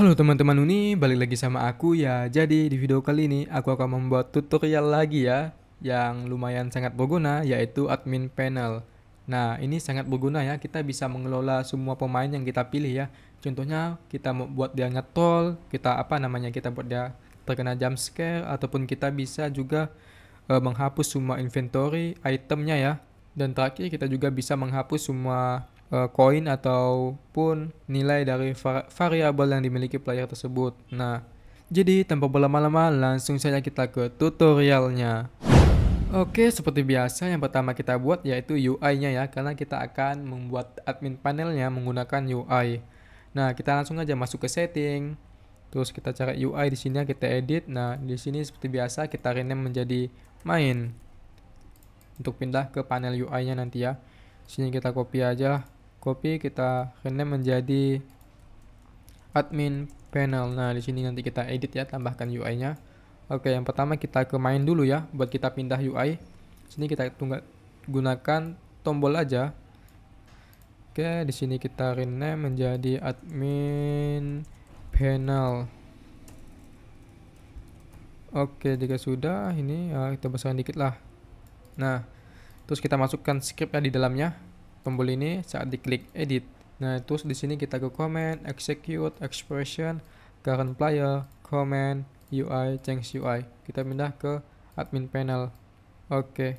Halo teman-teman Uni, balik lagi sama aku ya. Jadi di video kali ini aku akan membuat tutorial lagi ya yang lumayan sangat berguna yaitu admin panel. Nah, ini sangat berguna ya. Kita bisa mengelola semua pemain yang kita pilih ya. Contohnya kita mau buat dia ngetol, kita apa namanya kita buat dia terkena jump scare ataupun kita bisa juga e, menghapus semua inventory itemnya ya. Dan terakhir kita juga bisa menghapus semua Eh, koin uh, ataupun nilai dari var variabel yang dimiliki player tersebut. Nah, jadi tanpa berlama-lama langsung saja kita ke tutorialnya. Oke, seperti biasa yang pertama kita buat yaitu UI-nya ya, karena kita akan membuat admin panelnya menggunakan UI. Nah, kita langsung aja masuk ke setting. Terus kita cari UI di sini ya, kita edit. Nah, di sini seperti biasa kita rename menjadi main. Untuk pindah ke panel UI-nya nanti ya. Sini kita copy aja copy kita rename menjadi admin panel nah di sini nanti kita edit ya tambahkan UI nya oke yang pertama kita ke main dulu ya buat kita pindah UI sini kita tunggal, gunakan tombol aja oke di sini kita rename menjadi admin panel oke jika sudah ini ya, kita besarkan dikit lah nah terus kita masukkan scriptnya di dalamnya tombol ini saat diklik edit. Nah, terus di sini kita ke comment, execute, expression, current player, comment, UI, change UI. Kita pindah ke admin panel. Oke.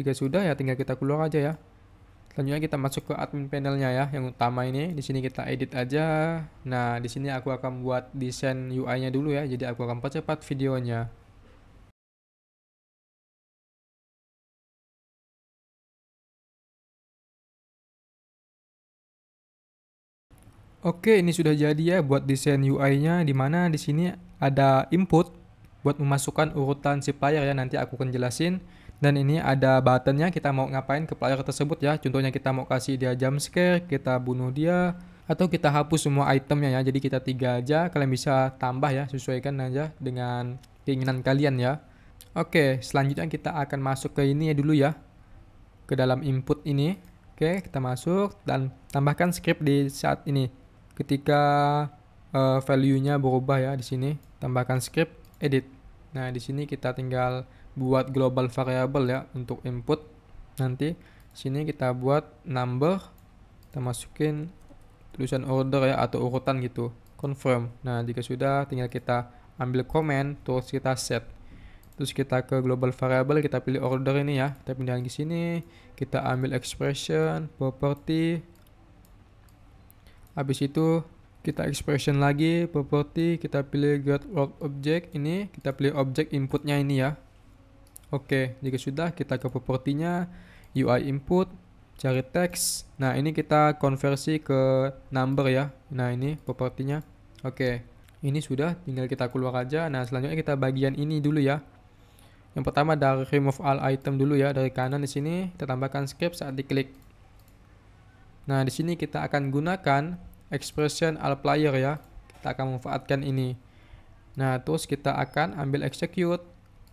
Jika sudah ya tinggal kita keluar aja ya. Selanjutnya kita masuk ke admin panelnya ya, yang utama ini. Di sini kita edit aja. Nah, di sini aku akan buat desain UI-nya dulu ya. Jadi aku akan percepat videonya. Oke, ini sudah jadi ya buat desain UI-nya di mana di sini ada input buat memasukkan urutan si player ya nanti aku akan jelasin. Dan ini ada buttonnya kita mau ngapain ke player tersebut ya. Contohnya kita mau kasih dia jump scare, kita bunuh dia, atau kita hapus semua itemnya ya. Jadi kita tiga aja, kalian bisa tambah ya, sesuaikan aja dengan keinginan kalian ya. Oke, selanjutnya kita akan masuk ke ini ya dulu ya. Ke dalam input ini. Oke, kita masuk dan tambahkan script di saat ini ketika uh, value-nya berubah ya di sini tambahkan script edit nah di sini kita tinggal buat global variable ya untuk input nanti sini kita buat number kita masukin tulisan order ya atau urutan gitu confirm nah jika sudah tinggal kita ambil comment terus kita set terus kita ke global variable kita pilih order ini ya kita pindahkan ke sini kita ambil expression property Habis itu kita expression lagi property kita pilih get world object ini kita pilih object inputnya ini ya oke jika sudah kita ke propertinya UI input cari teks nah ini kita konversi ke number ya nah ini propertinya oke ini sudah tinggal kita keluar aja nah selanjutnya kita bagian ini dulu ya yang pertama dari remove all item dulu ya dari kanan di sini kita tambahkan script saat diklik nah di sini kita akan gunakan expression al player ya. Kita akan memanfaatkan ini. Nah, terus kita akan ambil execute,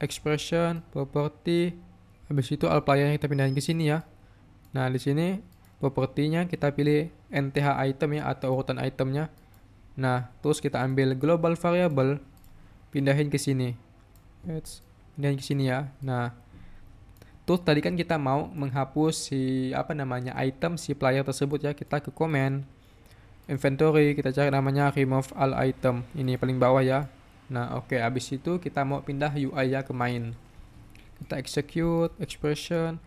expression, property, habis itu al playernya kita pindahin ke sini ya. Nah, di sini propertinya kita pilih NTH item ya atau urutan itemnya. Nah, terus kita ambil global variable, pindahin ke sini. Pindahin ke sini ya. Nah, terus tadi kan kita mau menghapus si apa namanya item si player tersebut ya kita ke comment inventory kita cari namanya remove all item ini paling bawah ya nah oke okay. habis itu kita mau pindah UI ya ke main kita execute expression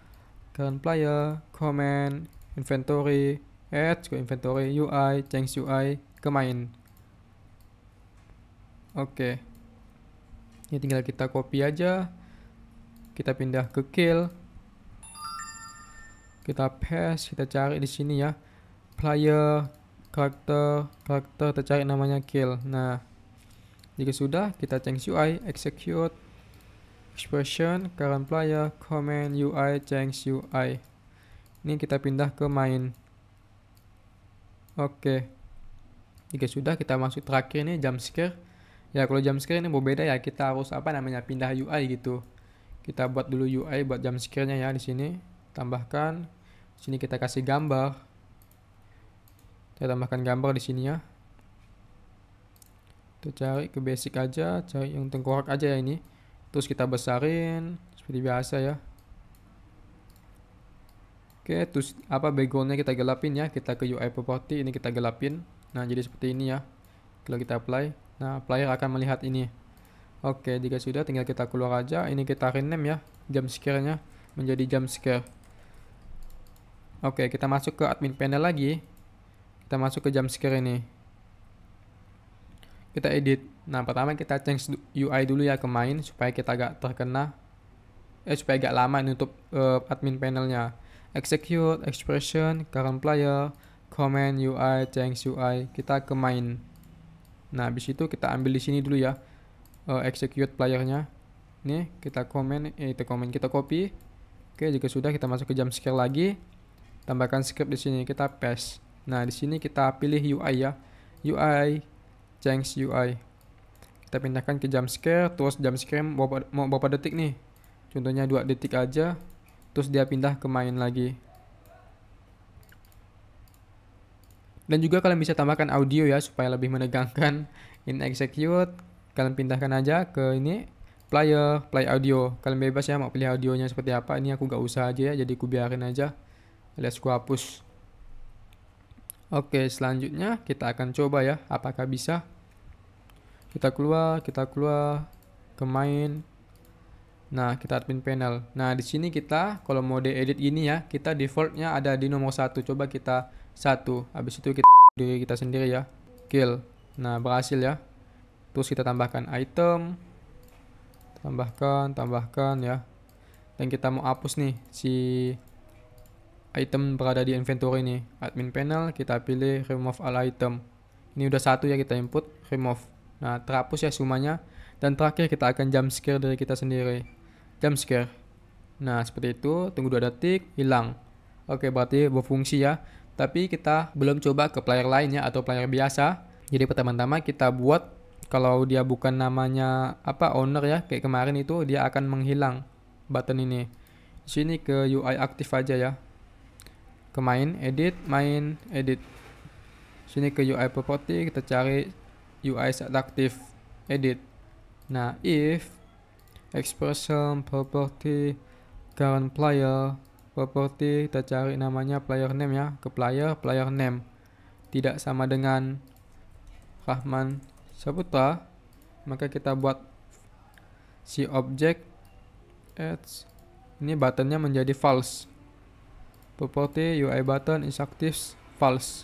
current player command inventory add ke inventory UI change UI ke main oke okay. ini tinggal kita copy aja kita pindah ke kill kita paste kita cari di sini ya player karakter karakter tercari namanya kill. Nah, jika sudah, kita change UI, execute, expression, current player, command UI, change UI. Ini kita pindah ke main. Oke. Jika sudah, kita masuk terakhir nih jump scare. Ya, kalau jump scare ini berbeda ya, kita harus apa namanya pindah UI gitu. Kita buat dulu UI buat jump scare-nya ya di sini. Tambahkan. Di Sini kita kasih gambar kita tambahkan gambar di sini ya kita cari ke basic aja cari yang tengkorak aja ya ini terus kita besarin seperti biasa ya Oke, terus apa backgroundnya kita gelapin ya. Kita ke UI property, ini kita gelapin. Nah, jadi seperti ini ya. Kalau kita apply, nah player akan melihat ini. Oke, jika sudah tinggal kita keluar aja. Ini kita rename ya, jam scare-nya menjadi jam scare. Oke, kita masuk ke admin panel lagi kita masuk ke jumpscare ini kita edit nah pertama kita change UI dulu ya ke main supaya kita gak terkena eh supaya gak lama nutup uh, admin panelnya execute expression current player comment UI change UI kita ke main nah habis itu kita ambil di sini dulu ya uh, execute playernya nih kita comment eh, itu comment kita copy oke jika sudah kita masuk ke jam lagi tambahkan script di sini kita paste Nah, di sini kita pilih UI ya. UI, change UI. Kita pindahkan ke jump scare, terus jump scare mau berapa, detik nih. Contohnya 2 detik aja, terus dia pindah ke main lagi. Dan juga kalian bisa tambahkan audio ya, supaya lebih menegangkan. In execute, kalian pindahkan aja ke ini, player, play audio. Kalian bebas ya mau pilih audionya seperti apa. Ini aku gak usah aja ya, jadi aku biarin aja. lets aku hapus. Oke, selanjutnya kita akan coba ya, apakah bisa. Kita keluar, kita keluar ke main. Nah, kita admin panel. Nah, di sini kita kalau mode edit ini ya, kita defaultnya ada di nomor satu. Coba kita satu. Habis itu kita diri kita sendiri ya. Kill. Nah, berhasil ya. Terus kita tambahkan item. Tambahkan, tambahkan ya. Dan kita mau hapus nih si item berada di inventory ini. Admin panel, kita pilih remove all item. Ini udah satu ya kita input, remove. Nah, terhapus ya semuanya Dan terakhir kita akan jump scare dari kita sendiri. Jump scare. Nah, seperti itu. Tunggu dua detik, hilang. Oke, berarti berfungsi ya. Tapi kita belum coba ke player lainnya atau player biasa. Jadi pertama-tama kita buat kalau dia bukan namanya apa owner ya, kayak kemarin itu dia akan menghilang button ini. sini ke UI aktif aja ya ke main edit main edit sini ke UI property kita cari UI seductive aktif edit nah if expression property current player property kita cari namanya player name ya ke player player name tidak sama dengan Rahman Saputra maka kita buat si object edge ini buttonnya menjadi false property UI button is active false.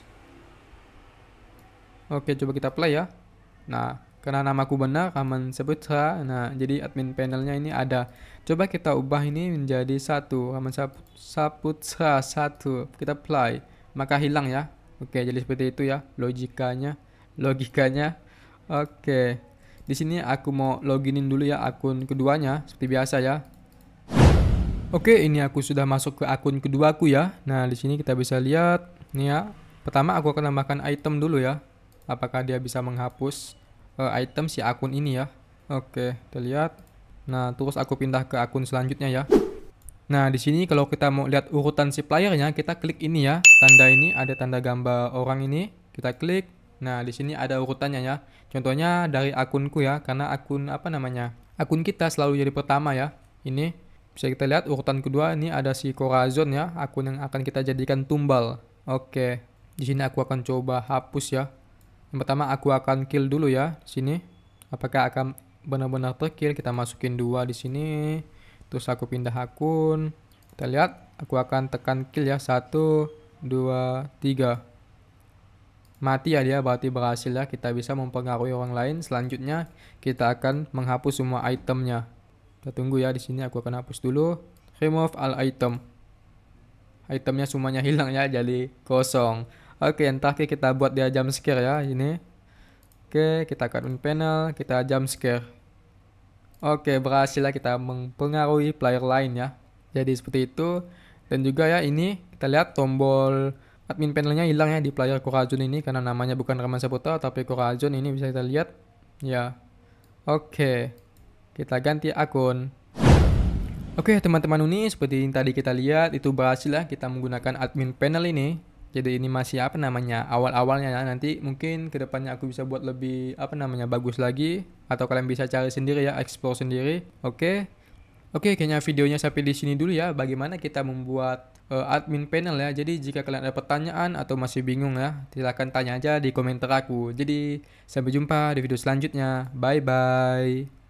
Oke, coba kita play ya. Nah, karena namaku benar, Aman Saputra. Nah, jadi admin panelnya ini ada. Coba kita ubah ini menjadi satu, Aman Saputra satu. Kita play, maka hilang ya. Oke, jadi seperti itu ya logikanya. Logikanya. Oke. Di sini aku mau loginin dulu ya akun keduanya seperti biasa ya. Oke, ini aku sudah masuk ke akun kedua aku ya. Nah, di sini kita bisa lihat nih ya. Pertama aku akan tambahkan item dulu ya. Apakah dia bisa menghapus uh, item si akun ini ya. Oke, kita lihat. Nah, terus aku pindah ke akun selanjutnya ya. Nah, di sini kalau kita mau lihat urutan si playernya, kita klik ini ya. Tanda ini ada tanda gambar orang ini, kita klik. Nah, di sini ada urutannya ya. Contohnya dari akunku ya, karena akun apa namanya? Akun kita selalu jadi pertama ya. Ini bisa kita lihat urutan kedua ini ada si Corazon ya, akun yang akan kita jadikan tumbal. Oke, di sini aku akan coba hapus ya. Yang pertama aku akan kill dulu ya, sini. Apakah akan benar-benar terkill? Kita masukin dua di sini. Terus aku pindah akun. Kita lihat, aku akan tekan kill ya. Satu, dua, tiga. Mati ya dia, berarti berhasil ya. Kita bisa mempengaruhi orang lain. Selanjutnya, kita akan menghapus semua itemnya. Kita tunggu ya di sini aku akan hapus dulu. Remove all item. Itemnya semuanya hilang ya jadi kosong. Oke, entah kita buat dia jump scare ya ini. Oke, kita akan panel, kita jump scare. Oke, berhasil ya kita mempengaruhi player lain ya. Jadi seperti itu. Dan juga ya ini kita lihat tombol admin panelnya hilang ya di player Corazon ini karena namanya bukan Raman Saputra tapi Corazon ini bisa kita lihat ya oke okay. Kita ganti akun. Oke teman-teman Uni, seperti yang tadi kita lihat itu berhasil lah kita menggunakan admin panel ini. Jadi ini masih apa namanya awal-awalnya ya. Nanti mungkin kedepannya aku bisa buat lebih apa namanya bagus lagi atau kalian bisa cari sendiri ya, explore sendiri. Oke. Oke, kayaknya videonya sampai di sini dulu ya. Bagaimana kita membuat uh, admin panel ya. Jadi jika kalian ada pertanyaan atau masih bingung ya, silahkan tanya aja di komentar aku. Jadi sampai jumpa di video selanjutnya. Bye bye.